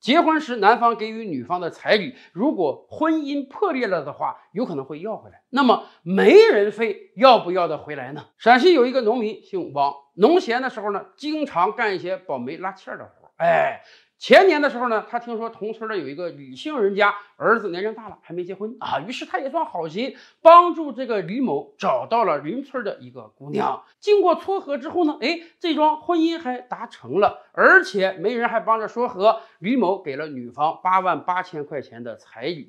结婚时男方给予女方的彩礼，如果婚姻破裂了的话，有可能会要回来。那么媒人费要不要的回来呢？陕西有一个农民姓王，农闲的时候呢，经常干一些保媒拉纤儿的活。哎。前年的时候呢，他听说同村的有一个李姓人家儿子年龄大了还没结婚啊，于是他也算好心帮助这个李某找到了邻村的一个姑娘。经过撮合之后呢，哎，这桩婚姻还达成了，而且媒人还帮着说和，李某给了女方八万八千块钱的彩礼，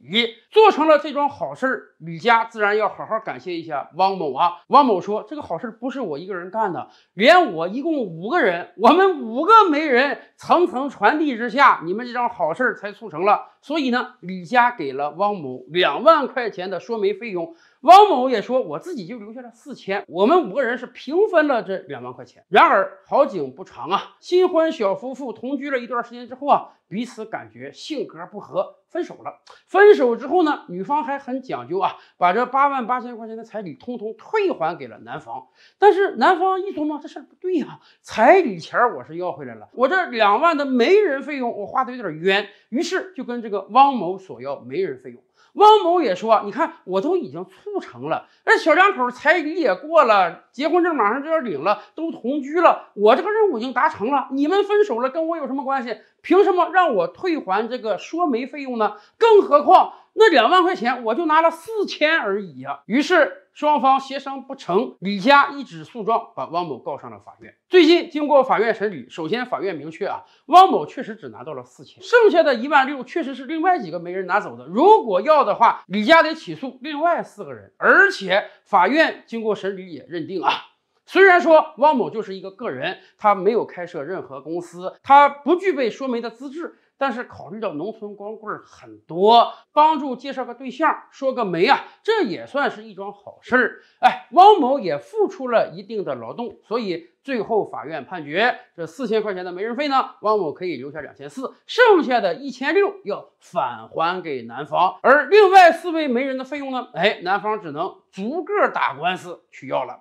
做成了这桩好事儿。李家自然要好好感谢一下汪某啊。汪某说：“这个好事不是我一个人干的，连我一共五个人，我们五个媒人层层传递。”之下，你们这桩好事才促成了。所以呢，李家给了汪某两万块钱的说媒费用，汪某也说我自己就留下了四千，我们五个人是平分了这两万块钱。然而好景不长啊，新婚小夫妇同居了一段时间之后啊，彼此感觉性格不合。分手了，分手之后呢，女方还很讲究啊，把这八万八千块钱的彩礼通通退还给了男方。但是男方一琢磨，这事儿不对呀，彩礼钱儿我是要回来了，我这两万的媒人费用我花的有点冤。于是就跟这个汪某索要媒人费用，汪某也说你看我都已经促成了，而小两口彩礼也过了，结婚证马上就要领了，都同居了，我这个任务已经达成了，你们分手了跟我有什么关系？凭什么让我退还这个说媒费用呢？更何况。那两万块钱，我就拿了四千而已啊。于是双方协商不成，李家一纸诉状把汪某告上了法院。最近经过法院审理，首先法院明确啊，汪某确实只拿到了四千，剩下的一万六确实是另外几个媒人拿走的。如果要的话，李家得起诉另外四个人。而且法院经过审理也认定啊。虽然说汪某就是一个个人，他没有开设任何公司，他不具备说媒的资质，但是考虑到农村光棍很多，帮助介绍个对象，说个媒啊，这也算是一桩好事儿。哎，汪某也付出了一定的劳动，所以最后法院判决，这四千块钱的媒人费呢，汪某可以留下两千四，剩下的一千六要返还给男方。而另外四位媒人的费用呢，哎，男方只能逐个打官司去要了。